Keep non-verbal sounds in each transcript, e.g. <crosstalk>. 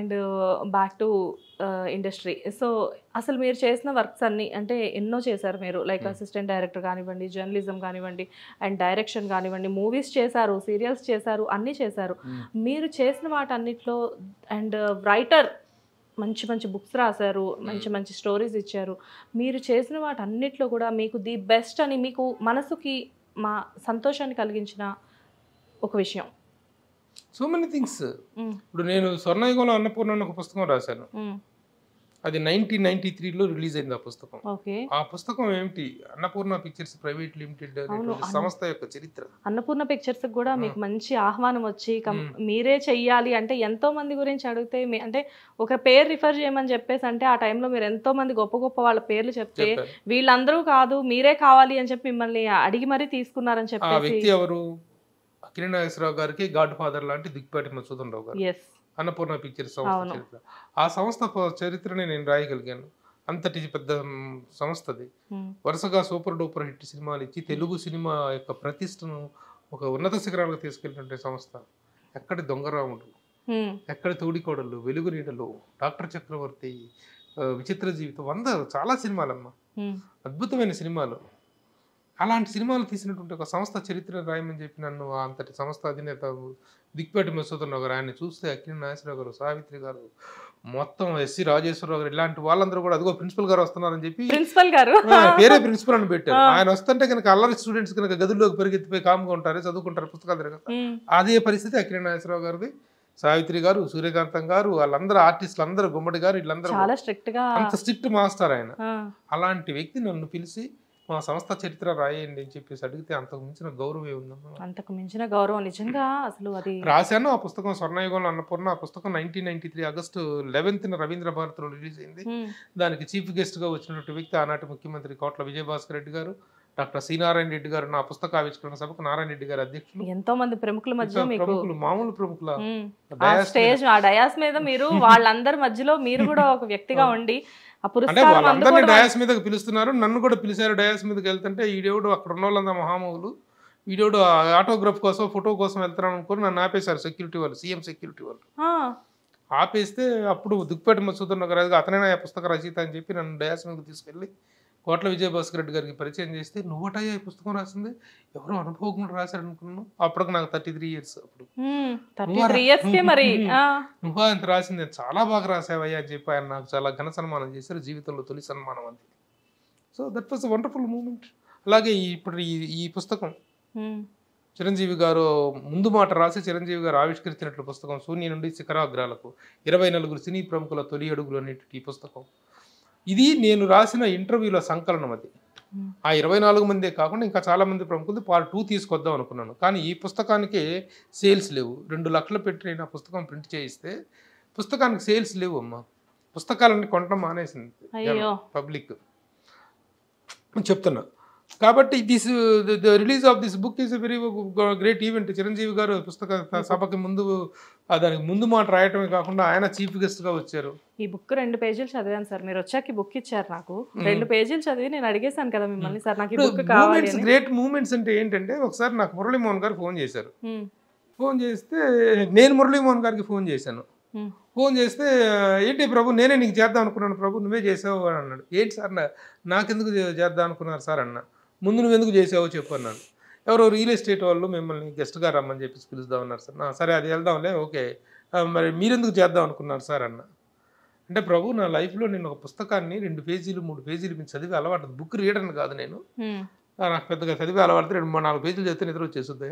And back to industry so అసలు మీరు చేసిన వర్క్స్ అన్నీ అంటే ఎన్నో చేశారు మీరు లైక్ అసిస్టెంట్ డైరెక్టర్ కానివ్వండి జర్నలిజం కానివ్వండి అండ్ డైరెక్షన్ కానివ్వండి మూవీస్ చేశారు సీరియల్స్ చేశారు అన్నీ చేశారు hmm. మీరు చేసిన వాటన్నిటిలో అండ్ రైటర్ uh, మంచి మంచి బుక్స్ రాశారు hmm. మంచి మంచి స్టోరీస్ ఇచ్చారు మీరు చేసిన వాటన్నిటిలో కూడా మీకు ది బెస్ట్ అని మీకు మనసుకి మా సంతోషాన్ని కలిగించిన ఒక విషయం సో మెనీ థింగ్స్ ఇప్పుడు నేను స్వర్ణయుగంలో అన్నపూర్ణ అని ఒక పుస్తకం రాశాను mm. అది నైన్టీన్ నైన్టీ త్రీలో రిలీజ్ అయింది ఆ పుస్తకం ఆ పుస్తకం ఏమిటి అన్నపూర్ణ పిక్చర్స్ ప్రైవేట్ లిమిటెడ్ సంస్థ యొక్క చరిత్ర అన్నపూర్ణ పిక్చర్స్ కూడా మీకు mm. మంచి ఆహ్వానం వచ్చి mm. మీరే చెయ్యాలి అంటే ఎంతో మంది గురించి అడిగితే అంటే ఒక పేరు రిఫర్ చేయమని చెప్పేసి అంటే ఆ టైంలో మీరు ఎంతో మంది గొప్ప గొప్ప వాళ్ళ పేర్లు చెప్తే వీళ్ళందరూ కాదు మీరే కావాలి అని చెప్పి మిమ్మల్ని అడిగి మరీ తీసుకున్నారని చెప్పి ఎవరు కిరణ్ నాగేశ్వరరావు గారికి గాడ్ ఫాదర్ లాంటి దిక్పాటి మధుసూదన్ రావు గారు అన్నపూర్ణ పిక్చర్ సంస్థ చరిత్ర ఆ సంస్థ చరిత్రని నేను రాయగలిగాను అంతటి పెద్ద సంస్థది వరుసగా సూపర్ డూపర్ హిట్ సినిమాలు ఇచ్చి తెలుగు సినిమా యొక్క ప్రతిష్టను ఒక ఉన్నత శిఖరాలకు తీసుకెళ్ళినటువంటి సంస్థ ఎక్కడ దొంగరాముడు ఎక్కడ తోడికోడలు వెలుగు నీడలు డాక్టర్ చక్రవర్తి విచిత్ర జీవితం వంద చాలా సినిమాలమ్మా అద్భుతమైన సినిమాలు అలాంటి సినిమాలు తీసినటువంటి ఒక సంస్థ చరిత్ర రాయమని చెప్పి నన్ను అంతటి సంస్థ అధినేత దిక్పేట మెసూదన్ ఒక ఆయన చూస్తే అక్కిన నాగేశ్వరరావు గారు సావిత్రి గారు మొత్తం ఎస్సీ రాజేశ్వరరావు గారు ఇలాంటి వాళ్ళందరూ కూడా అదిగో ప్రిన్సిపల్ గారు వస్తున్నారని చెప్పి ప్రిన్సిపల్ గారు వేరే ప్రిన్సిపల్ అని పెట్టారు ఆయన వస్తుంటే కనుక అల్లరి స్టూడెంట్స్ కనుక గదుల్లోకి పెరిగెత్తిపోయి కాముగా ఉంటారు చదువుకుంటారు పుస్తకాలు తిరగ అదే పరిస్థితి అక్కిన నాగేశ్వరరావు గారిది సావిత్రి గారు సూర్యకాంతం గారు వాళ్ళందరూ ఆర్టిస్టులు అందరూ గుమ్మడి గారు వీళ్ళందరూ అంత స్ట్రిక్ట్ మాస్టర్ ఆయన అలాంటి వ్యక్తి నన్ను పిలిచి మా సంస్థ చరిత్ర రాయండి అని చెప్పేసి అడిగితే అంతకు మించిన గౌరవం ఏముందమ్మా అంతకు మించిన గౌరవం నిజంగా అసలు అది రాశాను ఆ పుస్తకం స్వర్ణయుగంలో అన్నపూర్ణ ఆ పుస్తకం nineteen ninety three August eleventh Ravindra Bharat లో రిలీజ్ అయింది దానికి చీఫ్ గా వచ్చినటువంటి వ్యక్తి ఆనాటి ముఖ్యమంత్రి కోట్ల విజయభాస్కర్ రెడ్డి గారు డాక్టర్ నారాయణ రెడ్డి గారు నా పుస్తక ఆవిష్కరణ సభకు నారాయణ రెడ్డి గారు అధ్యక్షులు ఎంతో మంది ప్రముఖుల మధ్య ప్రముఖులు మామూలు ప్రముఖుల స్టేజ్ ఆ డయాస్ మీద మీరు <laughs> వాళ్ళందరి మధ్యలో మీరు కూడా ఒక వ్యక్తిగా ఉండి డయాస్ మీద పిలుస్తున్నారు నన్ను కూడా పిలిచారు డయాస్ మీదకి వెళ్తుంటే ఈడేవుడు అక్కడ ఉన్న వాళ్ళంతా మహామౌలు ఈడోడు ఆటోగ్రాఫ్ కోసం ఫోటో కోసం వెళ్తాను అనుకుని నన్ను ఆపేశారు సెక్యూరిటీ వాళ్ళు సీఎం సెక్యూరిటీ వాళ్ళు ఆపేస్తే అప్పుడు దుగ్గుపేట మసూదర్ నగర్ అతనే నా పుస్తక రచయిత అని చెప్పి నన్ను డయాస్ మీదకి తీసుకెళ్ళి కోట్ల విజయభాస్కర్ రెడ్డి గారికి పరిచయం చేస్తే నువ్వటయ్యా ఈ పుస్తకం రాసింది ఎవరు అనుభవకుండా రాశారు అనుకున్నాను అప్పటికి నాకు థర్టీ త్రీ ఇయర్స్ అప్పుడు నువ్వు అంత రాసింది చాలా బాగా రాసావయ్యా అని చెప్పి ఆయన నాకు చాలా ఘన సన్మానం చేశారు జీవితంలో తొలి సన్మానం అంది so that was wonderful moment అలాగే ఇప్పుడు ఈ ఈ పుస్తకం చిరంజీవి గారు ముందు మాట రాసి చిరంజీవి గారు ఆవిష్కరించినట్లు పుస్తకం శూన్య నుండి శిఖరాగ్రాలకు ఇరవై నలుగురు సినీ ప్రముఖుల తొలి అడుగులు అనేటువంటి ఈ పుస్తకం ఇది నేను రాసిన ఇంటర్వ్యూలో సంకలనం అది ఆ ఇరవై నాలుగు మందే కాకుండా ఇంకా చాలామంది ప్రముఖులు పార్ట్ టూ తీసుకొద్దాం అనుకున్నాను కానీ ఈ పుస్తకానికి సేల్స్ లేవు రెండు లక్షలు పెట్టి నేను ఆ పుస్తకం ప్రింట్ చేయిస్తే పుస్తకానికి సేల్స్ లేవు అమ్మ పుస్తకాలన్నీ కొనడం మానేసింది పబ్లిక్ చెప్తున్నా కాబట్టి this release of this book is very great event Chiranjeevi garu పుస్తక సభకి ముందు దానికి ముందు మాట రాయటమే కాకుండా ఆయన చీఫ్ గెస్ట్ గా వచ్చారు ఈ బుక్ రెండు పేజీలు చదివాను సార్ మీరు వచ్చాక ఈ బుక్ ఇచ్చారు నాకు రెండు పేజీలు చదివి నేను అడిగేశాను కదా మిమ్మల్ని సార్ నాకు బుక్ కావాలి గ్రేట్ మూమెంట్స్ అంటే ఏంటంటే ఒకసారి నాకు మోహన్ గారు ఫోన్ చేశారు ఫోన్ చేస్తే నేను మురళీమోహన్ గారికి ఫోన్ చేశాను ఫోన్ చేస్తే ఏంటి ప్రభు నేనే నీకు చేద్దాం అనుకున్నాను ప్రభు నువ్వే చేసావు అని అన్నాడు ఏంటి సార్ నాకెందుకు చేద్దాం అనుకున్నారు సార్ అన్న ముందు నువ్వు ఎందుకు చేసావో చెప్పు అన్నాను ఎవరో రియల్ ఎస్టేట్ వాళ్ళు మిమ్మల్ని గెస్ట్గా రమ్మని చెప్పేసి పిలుద్దాం అన్నారు సార్ సరే అది వెళ్దాంలే ఓకే మరి మీరెందుకు చేద్దాం అనుకున్నారు సార్ అన్న అంటే ప్రభు నా లైఫ్లో నేను ఒక పుస్తకాన్ని రెండు పేజీలు మూడు పేజీలు మీరు చదివి అలవాటు బుక్ రీడర్ని కాదు నేను నాకు పెద్దగా చదివి అలవాడితే రెండు మూడు నాలుగు పేజీలు చదివితే నిద్ర చేస్తుంది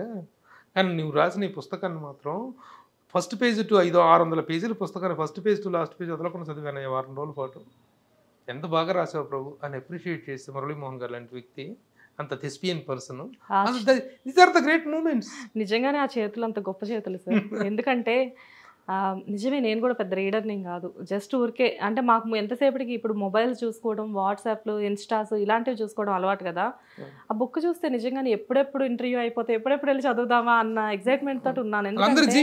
కానీ నువ్వు రాసిన ఈ పుస్తకాన్ని మాత్రం ఫస్ట్ పేజ్ టు ఐదు ఆరు వందల పేజీల పుస్తకాన్ని first page to last page వదలకుండా చదివాను వారం రోజుల పాటు ఎంత బాగా రాసావు ప్రభు అని అప్రిషియేట్ చేస్తే మురళీమోహన్ గారు లాంటి వ్యక్తి అంత thespian person are the great moments నిజంగానే ఆ చేతులు అంత గొప్ప చేతులు సార్ <laughs> ఎందుకంటే నిజమే నేను కూడా పెద్ద రీడర్ని కాదు జస్ట్ ఊరికే అంటే మాకు ఎంతసేపటికి ఇప్పుడు మొబైల్స్ చూసుకోవడం వాట్సాప్లు ఇన్స్టాస్ ఇలాంటివి చూసుకోవడం అలవాటు కదా ఆ బుక్ చూస్తే నిజంగానే ఎప్పుడెప్పుడు ఇంటర్వ్యూ అయిపోతే ఎప్పుడెప్పుడు వెళ్ళి చదువుదామా అన్న ఎక్సైట్మెంట్ తోటి ఉన్నాను అందరి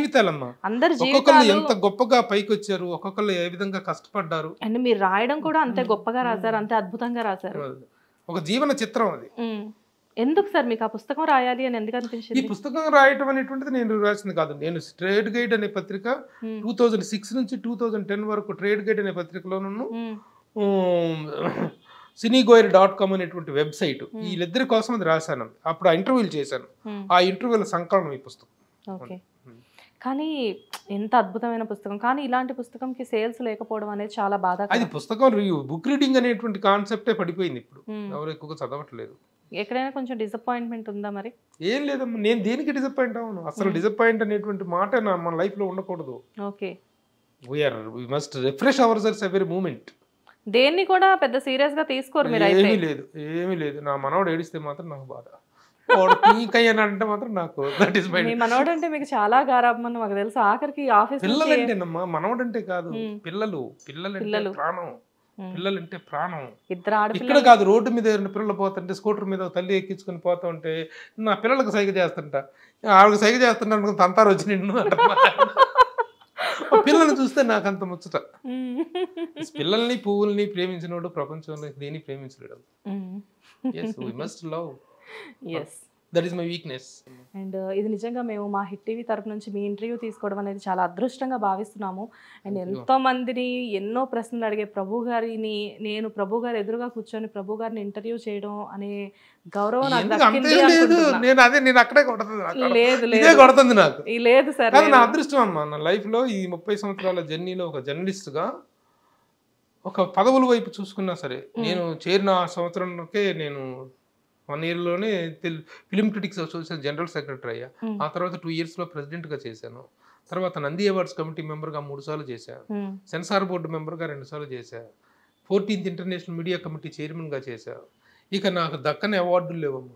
అందరి జీవితాలు ఎంత గొప్పగా పైకి వచ్చారు ఒక్కొక్కరు ఏ విధంగా కష్టపడ్డారు అండ్ మీరు రాయడం కూడా అంతే hmm. గొప్పగా రాశారు hmm. అంతే అద్భుతంగా రాశారు ఒక జీవన చిత్రం అది ఎందుకు సార్ మీకు ఆ పుస్తకం రాయాలి అని ఎందుకు అనిపించింది ఈ పుస్తకం రాయటం అనేటువంటిది నేను రాసింది కాదు నేను ట్రేడ్ గైడ్ అనే పత్రిక టూ థౌజండ్ సిక్స్ నుంచి టూ థౌజండ్ టెన్ వరకు ట్రేడ్ గైడ్ అనే పత్రికలోనూ సినీగోయర్ డాట్ కామ్ అనేటువంటి వెబ్సైట్ వీళ్ళిద్దరి కోసం అది రాశాను అప్పుడు ఆ ఇంటర్వ్యూలు చేశాను ఆ ఇంటర్వ్యూల సంకలనం ఈ పుస్తకం కానీ ఎంత అద్భుతమైన పుస్తకం కానీ ఇలాంటి పుస్తకంకి సేల్స్ లేకపోవడం అనేది చాలా బాధ అది పుస్తకం రివ్యూ బుక్ రీడింగ్ అనేటువంటి కాన్సెప్టే పడిపోయింది ఇప్పుడు ఎవరు ఎక్కువగా చదవట్లేదు ఎక్కడైనా కొంచెం డిసప్పాయింట్మెంట్ ఉందా మరి ఏం లేదమ్మా నేను దేనికి డిసప్పాయింట్ అవును అసలు డిసప్పాయింట్ అనేటువంటి మాట మన లైఫ్లో ఉండకూడదు okay we are we must refresh our cells every moment దేన్ని కూడా పెద్ద సీరియస్గా తీసుకోరు మీరు ఏమీ లేదు ఏమీ లేదు నా మనవడు ఏడిస్తే మాత్రం నాకు బాధ అంటే మాత్రం నాకు దట్ ఈస్ మై మనోడు అంటే మీకు చాలా గారాబమని మాకు తెలుసు ఆఖరికి ఆఫీస్ పిల్లలంటేనమ్మా అంటే కాదు పిల్లలు పిల్లలు ప్రాణం పిల్లలంటే ప్రాణం ఇద్దరు ఇక్కడ కాదు రోడ్డు మీద ఎవరిన పిల్లలు పోతుంటే స్కూటర్ మీద తల్లి ఎక్కించుకొని పోతా ఉంటే నా పిల్లలకు సైగ చేస్తుంట ఆవిడకి సైగ చేస్తుంటా అనుకుని తంతారు వచ్చి నిన్ను పిల్లల్ని చూస్తే నాకు అంత ముచ్చట పిల్లల్ని పువ్వుల్ని ప్రేమించినోడు ప్రపంచంలో దేని ప్రేమించలేడు yes we must love yes that is my weakness and ఇది నిజంగా మేము మా హిట్ టీవీ తరపు నుంచి మీ ఇంటర్వ్యూ తీసుకోవడం అనేది చాలా అదృష్టంగా భావిస్తున్నాము అండ్ ఎంతో మందిని ఎన్నో ప్రశ్నలు అడిగే ప్రభు గారిని నేను ప్రభు గారు ఎదురుగా కూర్చొని ప్రభు గారిని ఇంటర్వ్యూ చేయడం అనే గౌరవం నేను నేను అక్కడే కొడుతుంది లేదు లేదు కొడుతుంది నాకు లేదు సార్ నా అదృష్టం అమ్మా నా లైఫ్ లో ఈ ముప్పై సంవత్సరాల జర్నీలో ఒక జర్నలిస్ట్ గా ఒక పదవుల వైపు చూసుకున్నా సరే నేను చేరిన ఆ సంవత్సరంలోకే నేను వన్ ఇయర్లోనే film critics association general secretary అయ్యా ఆ తర్వాత టూ ఇయర్స్లో ప్రెసిడెంట్గా చేశాను తర్వాత నంది అవార్డ్స్ కమిటీ మెంబర్గా మూడు సార్లు చేశాను సెన్సార్ బోర్డు మెంబర్గా రెండు సార్లు చేశాను ఫోర్టీన్త్ ఇంటర్నేషనల్ మీడియా కమిటీ చైర్మన్గా చేశాను ఇక నాకు దక్కని అవార్డులు లేవమ్మ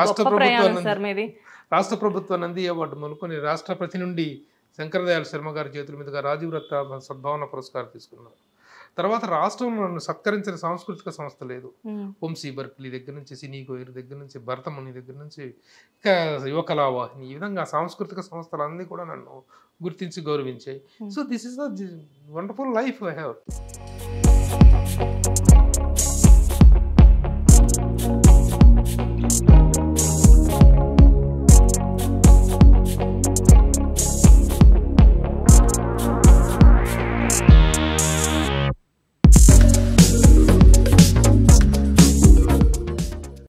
రాష్ట్ర ప్రభుత్వం రాష్ట్ర ప్రభుత్వ నంది అవార్డు మనుకొని రాష్ట్ర ప్రతి నుండి శంకరదయాళ శర్మ గారి చేతుల మీదుగా రాజీవ్ సద్భావన పురస్కారం తీసుకున్నారు తర్వాత రాష్ట్రంలో నన్ను సత్కరించిన సాంస్కృతిక సంస్థ లేదు వంశీ బర్పిలి దగ్గర నుంచి సినీ గోయర్ దగ్గర నుంచి భరతమణి దగ్గర నుంచి ఇంకా యువకళావాహిని ఈ విధంగా సాంస్కృతిక సంస్థలన్నీ కూడా నన్ను గుర్తించి గౌరవించాయి so this is the wonderful life I have thank you